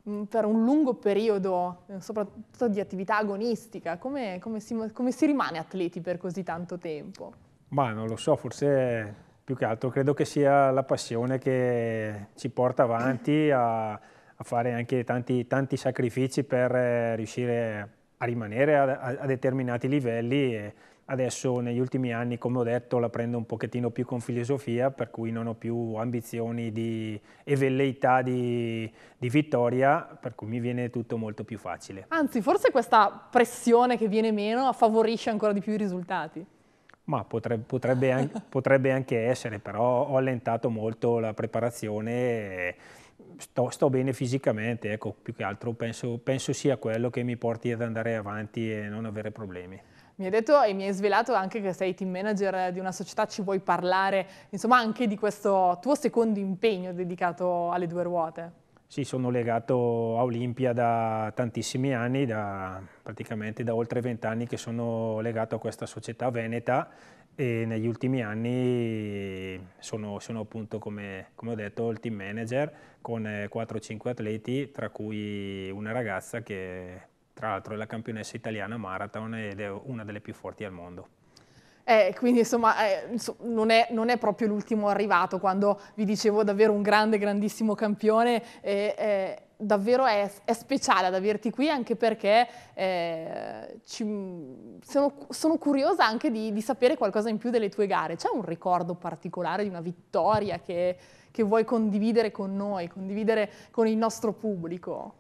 mm, per un lungo periodo, eh, soprattutto di attività agonistica? Come, come, si, come si rimane atleti per così tanto tempo? Ma non lo so, forse più che altro credo che sia la passione che ci porta avanti a, a fare anche tanti, tanti sacrifici per eh, riuscire a rimanere a, a, a determinati livelli. E, Adesso negli ultimi anni, come ho detto, la prendo un pochettino più con filosofia, per cui non ho più ambizioni di, e velleità di, di vittoria, per cui mi viene tutto molto più facile. Anzi, forse questa pressione che viene meno favorisce ancora di più i risultati. Ma potrebbe, potrebbe, anche, potrebbe anche essere, però ho allentato molto la preparazione. E, sto, sto, bene fisicamente, ecco, più che altro penso, penso sia quello che mi porti ad andare avanti e non avere problemi. Mi hai detto e mi hai svelato anche che sei team manager di una società, ci vuoi parlare insomma anche di questo tuo secondo impegno dedicato alle due ruote? Sì, sono legato a Olimpia da tantissimi anni, da, praticamente da oltre vent'anni che sono legato a questa società veneta e negli ultimi anni sono, sono appunto, come, come, ho detto, il team manager con 4-5 eh, atleti, tra cui una ragazza che tra l'altro è la campionessa italiana marathon ed è una delle più forti al mondo. Eh, quindi insomma, eh, insomma non, è, non, è, proprio l'ultimo arrivato, quando vi dicevo davvero un grande, grandissimo campione, eh, davvero è, è, speciale ad averti qui anche perché eh, ci, sono, sono, curiosa anche di, di, sapere qualcosa in più delle tue gare. C'è un ricordo particolare di una vittoria che, che vuoi condividere con noi, condividere con il nostro pubblico?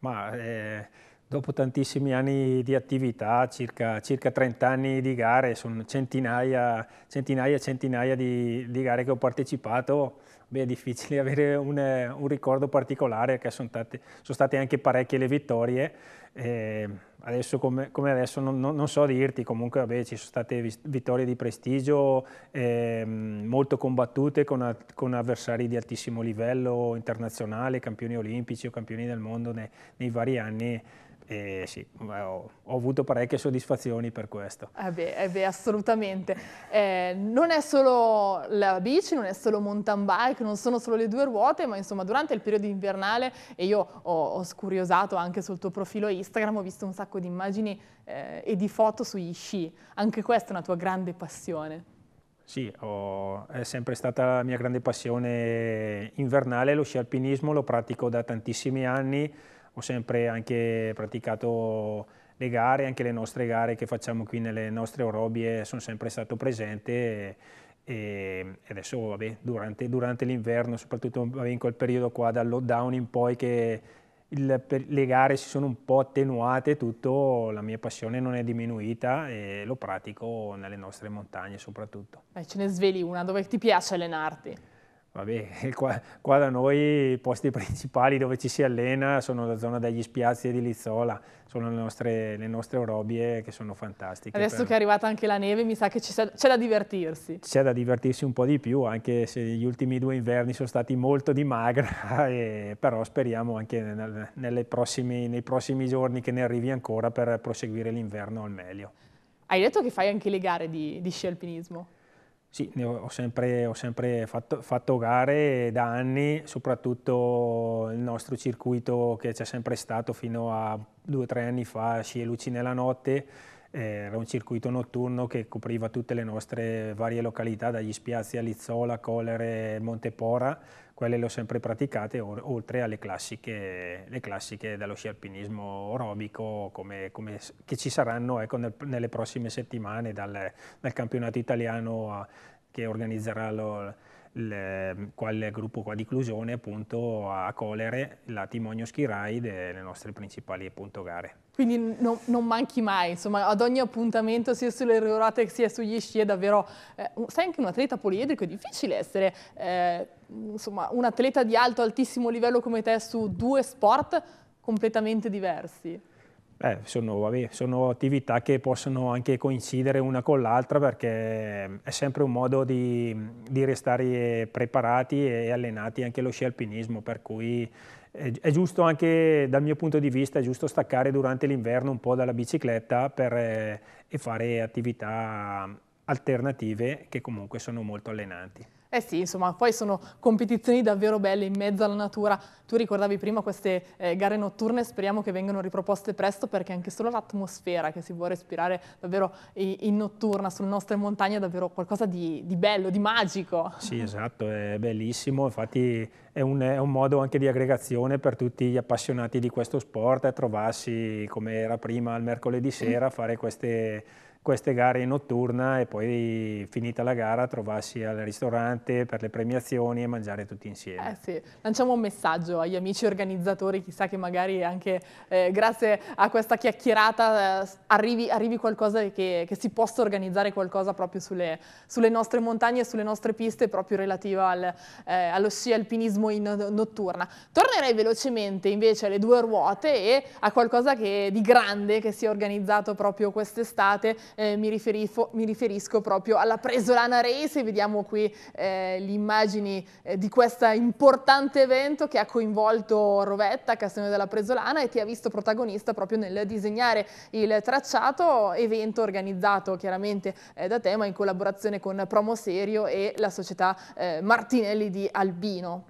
Ma... Eh, Dopo tantissimi anni di attività, circa, circa 30 anni di gare, sono centinaia e centinaia di, di, gare che ho partecipato, Beh, è difficile avere un, un ricordo particolare perché sono, tante, sono, state anche parecchie le vittorie. E adesso come, come adesso non, non, non, so dirti, comunque vabbè, ci sono state vittorie di prestigio eh, molto combattute con, con, avversari di altissimo livello internazionale, campioni olimpici o campioni del mondo nei, nei vari anni e sì, ho, ho avuto parecchie soddisfazioni per questo. Eh beh, eh beh assolutamente. Eh, non è solo la bici, non è solo mountain bike, non sono solo le due ruote, ma insomma durante il periodo invernale, e io ho, ho scuriosato anche sul tuo profilo Instagram, ho visto un sacco di immagini eh, e di foto sugli sci, anche questa è una tua grande passione. Sì, ho, è sempre stata la mia grande passione invernale, lo sci alpinismo lo pratico da tantissimi anni, ho sempre anche praticato le gare, anche le nostre gare che facciamo qui nelle nostre orobie, sono sempre stato presente e, e adesso vabbè, durante, durante l'inverno, soprattutto in quel periodo qua dal lockdown in poi che il, le gare si sono un po' attenuate, tutto, la mia passione non è diminuita e lo pratico nelle nostre montagne soprattutto. Beh, ce ne sveli una, dove ti piace allenarti? Vabbè, qua, qua, da noi i posti principali dove ci si allena sono la zona degli spiazzi e di Lizzola, sono le nostre, le nostre orobie che sono fantastiche. Adesso che è arrivata anche la neve mi sa che c'è da divertirsi. C'è da divertirsi un po' di più, anche se gli ultimi due inverni sono stati molto di magra, e, però speriamo anche nel, prossimi, nei prossimi giorni che ne arrivi ancora per proseguire l'inverno al meglio. Hai detto che fai anche le gare di, di sci alpinismo? Sì, ho sempre, ho sempre fatto, fatto, gare da anni, soprattutto il nostro circuito che c'è sempre stato fino a due o tre anni fa, Sci e Luci nella notte, era un circuito notturno che copriva tutte le nostre varie località, dagli Spiazzi a Lizzola, Colere, Montepora, quelle le ho sempre praticate oltre alle classiche, le classiche dello sci alpinismo aerobico come, come, che ci saranno ecco, nel, nelle prossime settimane dal, dal campionato italiano a, che organizzerà lo, le, quel gruppo qua di Clusione appunto a Colere, la Timonio Ski Ride e le nostre principali appunto gare. Quindi no, non manchi mai, insomma ad ogni appuntamento sia sulle ruote sia sugli sci è davvero, eh, sei anche un atleta poliedrico, è difficile essere eh, insomma un atleta di alto altissimo livello come te su due sport completamente diversi. Beh, sono, vabbè, sono, attività che possono anche coincidere una con l'altra perché mm, è sempre un modo di, mm, di, restare eh, preparati e allenati anche lo sci alpinismo, per cui è, è giusto anche dal mio punto di vista, è giusto staccare durante l'inverno un po' dalla bicicletta per, eh, e fare attività mm, alternative che comunque sono molto allenanti. Eh sì, insomma, poi sono competizioni davvero belle in mezzo alla natura. Tu ricordavi prima queste eh, gare notturne, speriamo che vengano riproposte presto perché anche solo l'atmosfera che si può respirare davvero in notturna sulle nostre montagne è davvero qualcosa di, di bello, di magico. Sì, esatto, è bellissimo, infatti è un, è un, modo anche di aggregazione per tutti gli appassionati di questo sport, è trovarsi come era prima il mercoledì sera, a fare queste queste gare in notturna e poi finita la gara trovarsi al ristorante per le premiazioni e mangiare tutti insieme. Eh sì, lanciamo un messaggio agli amici organizzatori, chissà che magari anche eh, grazie a questa chiacchierata eh, arrivi, arrivi, qualcosa che, che, si possa organizzare qualcosa proprio sulle, sulle nostre montagne e sulle nostre piste proprio relativa al, eh, allo sci alpinismo in notturna. Tornerei velocemente invece alle due ruote e a qualcosa che, di grande che si è organizzato proprio quest'estate eh, mi, riferifo, mi, riferisco proprio alla Presolana Race, vediamo qui eh, le immagini eh, di questo importante evento che ha coinvolto Rovetta, Castello della Presolana e ti ha visto protagonista proprio nel disegnare il tracciato, evento organizzato chiaramente eh, da te ma in collaborazione con Promo Serio e la società eh, Martinelli di Albino.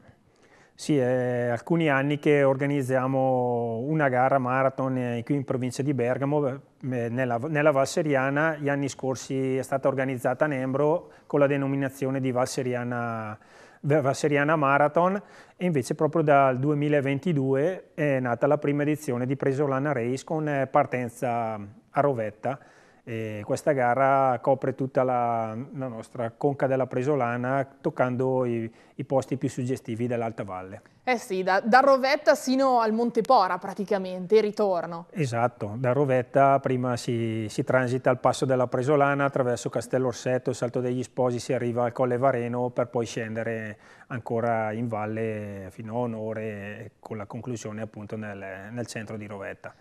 Sì, è alcuni anni che organizziamo una gara marathon eh, qui in provincia di Bergamo, eh, eh, nella, nella Val Seriana. Gli anni scorsi è stata organizzata a Nembro con la denominazione di Val Seriana, Val Seriana Marathon e invece proprio dal 2022 è nata la prima edizione di Presolana Race con partenza a Rovetta. E questa gara copre tutta la, la, nostra conca della Presolana toccando i, i posti più suggestivi dell'Alta Valle. Eh sì, da, da, Rovetta sino al Monte Pora praticamente, il ritorno. Esatto, da Rovetta prima si, si transita al passo della Presolana, attraverso Castello Orsetto, Salto degli Sposi, si arriva al Colle Vareno per poi scendere ancora in valle fino a Onore con la conclusione appunto nel, nel centro di Rovetta.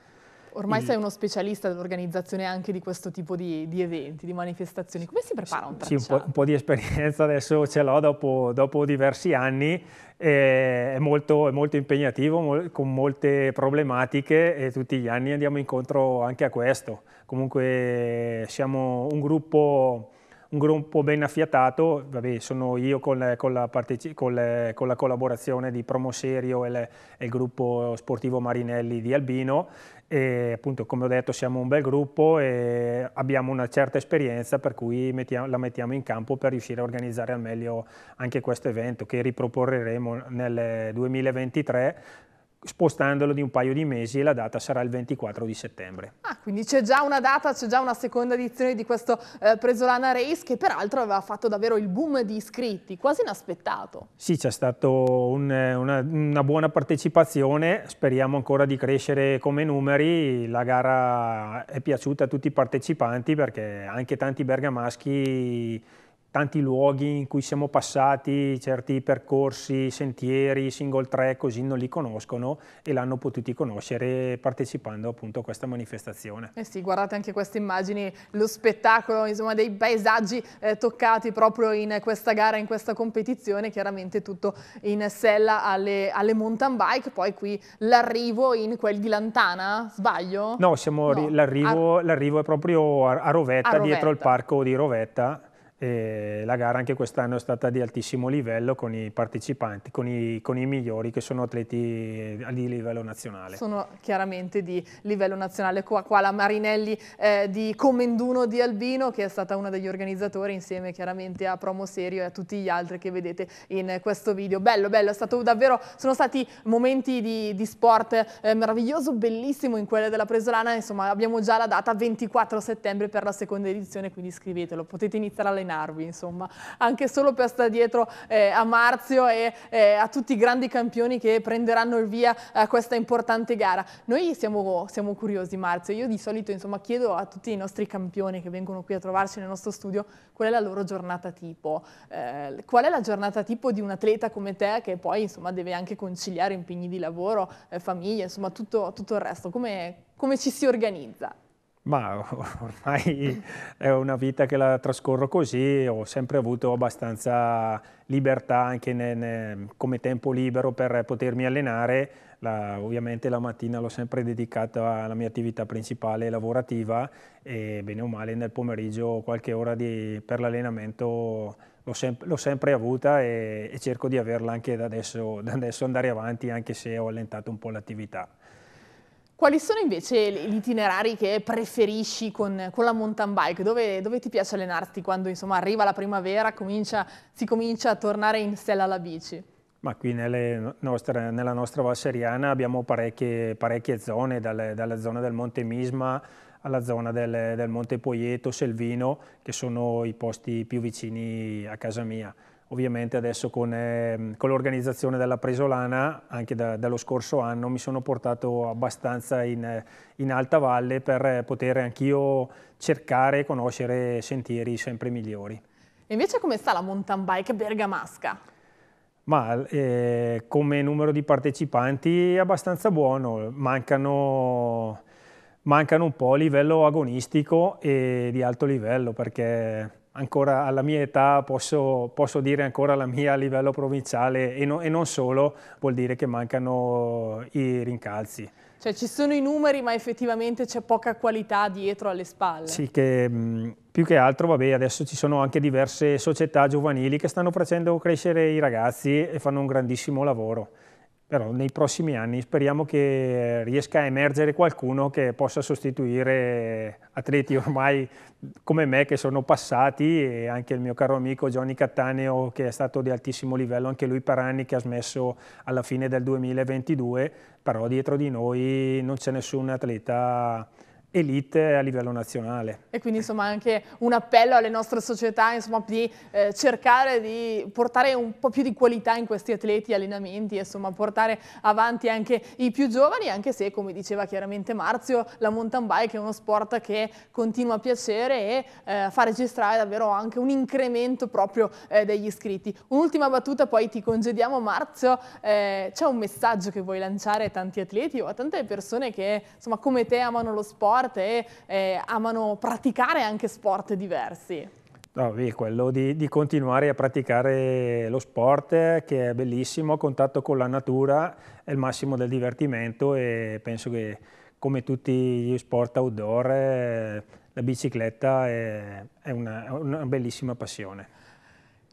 Ormai il... Mm. sei uno specialista dell'organizzazione anche di questo tipo di, di, eventi, di manifestazioni. Come si prepara un tracciato? Sì, un po', un po di esperienza adesso ce l'ho dopo, dopo, diversi anni. Eh, è, molto, è, molto, impegnativo, mol, con molte problematiche e tutti gli anni andiamo incontro anche a questo. Comunque siamo un gruppo un gruppo ben affiatato, vabbè, sono io con, le, con, la, parteci- con, le, con la, collaborazione di Promoserio e, le, e, il gruppo sportivo Marinelli di Albino e appunto come ho detto siamo un bel gruppo e abbiamo una certa esperienza per cui mettiamo, la mettiamo in campo per riuscire a organizzare al meglio anche questo evento che riproporremo nel 2023 spostandolo di un paio di mesi e la data sarà il 24 di settembre. Ah, quindi c'è già una data, c'è già una seconda edizione di questo eh, Presolana Race che peraltro aveva fatto davvero il boom di iscritti, quasi inaspettato. Sì, c'è stata un, eh, una, una, buona partecipazione, speriamo ancora di crescere come numeri, la gara è piaciuta a tutti i partecipanti perché anche tanti bergamaschi tanti luoghi in cui siamo passati, certi percorsi, sentieri, single track, così non li conoscono e l'hanno potuti conoscere partecipando appunto a questa manifestazione. Eh sì, guardate anche queste immagini, lo spettacolo, insomma dei paesaggi eh, toccati proprio in questa gara, in questa competizione, chiaramente tutto in sella alle, alle mountain bike, poi qui l'arrivo in quel di Lantana, sbaglio? No, no ah. l'arrivo, è proprio a, a Rovetta, a Rovetta, dietro il parco di Rovetta. E la gara anche quest'anno è stata di altissimo livello con i partecipanti, con i, con i, migliori che sono atleti di livello nazionale. Sono chiaramente di livello nazionale, qua, qua la Marinelli eh, di Comenduno di Albino che è stata una degli organizzatori insieme chiaramente a Promo Serio e a tutti gli altri che vedete in questo video. Bello, bello, è stato davvero, sono stati momenti di, di sport eh, meraviglioso, bellissimo in quella della Presolana, insomma abbiamo già la data 24 settembre per la seconda edizione, quindi scrivetelo, potete iniziare alle 9 allenarvi, insomma, anche solo per stare dietro eh, a Marzio e eh, a tutti i grandi campioni che prenderanno il via a questa importante gara. Noi siamo, siamo curiosi, Marzio, io di solito insomma, chiedo a tutti i nostri campioni che vengono qui a trovarci nel nostro studio qual è la loro giornata tipo, eh, qual è la giornata tipo di un atleta come te che poi insomma, deve anche conciliare impegni di lavoro, eh, famiglia, insomma tutto, tutto il resto, come, come ci si organizza? ma ormai è una vita che la trascorro così, ho sempre avuto abbastanza libertà anche ne, ne, come tempo libero per potermi allenare, la, ovviamente la mattina l'ho sempre dedicata alla mia attività principale lavorativa e bene o male nel pomeriggio qualche ora di, per l'allenamento l'ho, sem sempre avuta e, e, cerco di averla anche da adesso, da adesso andare avanti anche se ho allentato un po' l'attività. Quali sono invece gli itinerari che preferisci con, con la mountain bike? Dove, dove, ti piace allenarti quando insomma, arriva la primavera, comincia, si comincia a tornare in sella alla bici? Ma qui nostre, nella nostra Valseriana abbiamo parecchie, parecchie zone, dalle, dalla zona del Monte Misma alla zona del, del Monte Poieto, Selvino, che sono i posti più vicini a casa mia. Ovviamente adesso con, eh, con l'organizzazione della Presolana, anche da, dallo scorso anno, mi sono portato abbastanza in, eh, in alta valle per eh, poter anch'io cercare e conoscere sentieri sempre migliori. E invece come sta la mountain bike bergamasca? Ma eh, come numero di partecipanti è abbastanza buono, mancano, mancano un po' a livello agonistico e di alto livello perché ancora alla mia età posso, posso, dire ancora la mia a livello provinciale e, no, e non solo, vuol dire che mancano i rincalzi. Cioè ci sono i numeri ma effettivamente c'è poca qualità dietro alle spalle. Sì, che mm, più che altro vabbè, adesso ci sono anche diverse società giovanili che stanno facendo crescere i ragazzi e fanno un grandissimo lavoro però nei prossimi anni speriamo che eh, riesca a emergere qualcuno che possa sostituire eh, atleti ormai come me che sono passati e anche il mio caro amico Johnny Cattaneo che è stato di altissimo livello anche lui per anni che ha smesso alla fine del 2022, però dietro di noi non c'è nessun atleta elite a livello nazionale. E quindi insomma anche un appello alle nostre società insomma, di eh, cercare di portare un po' più di qualità in questi atleti, allenamenti, insomma portare avanti anche i più giovani, anche se come diceva chiaramente Marzio, la mountain bike è uno sport che continua a piacere e eh, fa registrare davvero anche un incremento proprio eh, degli iscritti. Un'ultima battuta poi ti congediamo Marzio, eh, c'è un messaggio che vuoi lanciare a tanti atleti o a tante persone che insomma come te amano lo sport sport e eh, amano praticare anche sport diversi. No, quello di, di, continuare a praticare lo sport che è bellissimo, contatto con la natura è il massimo del divertimento e penso che come tutti gli sport outdoor eh, la bicicletta è, è una, una bellissima passione.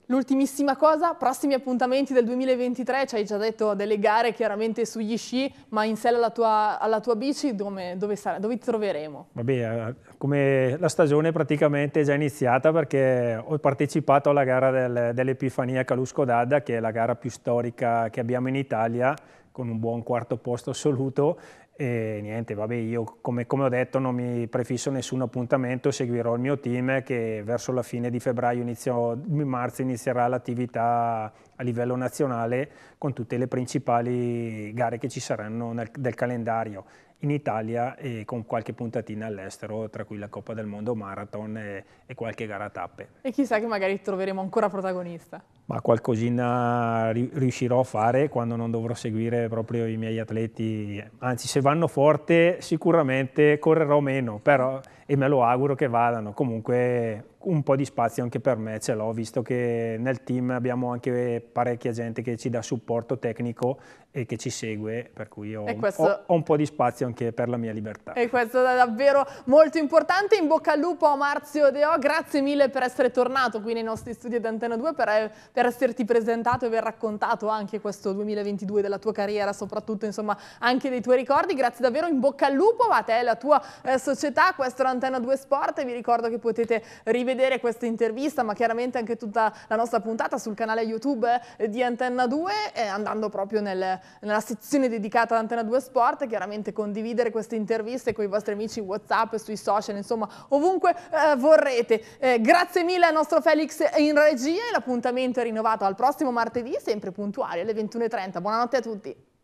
L'ultimissima cosa, prossimi appuntamenti del 2023, ci hai già detto delle gare chiaramente sugli sci, ma in sella alla tua, alla tua bici dove, dove, sarà, dove, ti troveremo? Vabbè, eh, come la stagione praticamente è già iniziata perché ho partecipato alla gara del, dell'Epifania Calusco Dada, che è la gara più storica che abbiamo in Italia, con un buon quarto posto assoluto e niente, vabbè, io come, come, ho detto non mi prefisso nessun appuntamento, seguirò il mio team che verso la fine di febbraio, inizio marzo inizierà l'attività a livello nazionale con tutte le principali gare che ci saranno nel, del calendario in Italia e con qualche puntatina all'estero, tra cui la Coppa del Mondo Marathon e, e qualche gara a tappe. E chissà che magari troveremo ancora protagonista. Ma qualcosina riuscirò a fare quando non dovrò seguire proprio i miei atleti, anzi se vanno forte sicuramente correrò meno, però e me lo auguro che vadano, comunque un po' di spazio anche per me ce l'ho, visto che nel team abbiamo anche parecchia gente che ci dà supporto tecnico e che ci segue, per cui ho, questo... ho, ho un po' di spazio anche per la mia libertà. E questo è davvero molto importante, in bocca al lupo a Marzio Deo, grazie mille per essere tornato qui nei nostri studi ad Antena 2, per, per esserti presentato e aver raccontato anche questo 2022 della tua carriera, soprattutto insomma anche dei tuoi ricordi, grazie davvero, in bocca al lupo a te e alla tua eh, società, questo è Antena 2 Sport, vi ricordo che potete rivedere rivedere questa intervista, ma chiaramente anche tutta la nostra puntata sul canale YouTube eh, di Antenna 2, eh, andando proprio nel, nella sezione dedicata ad Antenna 2 Sport, chiaramente condividere queste interviste con i vostri amici WhatsApp, sui social, insomma, ovunque eh, vorrete. Eh, grazie mille al nostro Felix in regia e l'appuntamento è rinnovato al prossimo martedì, sempre puntuali alle 21.30. Buonanotte a tutti.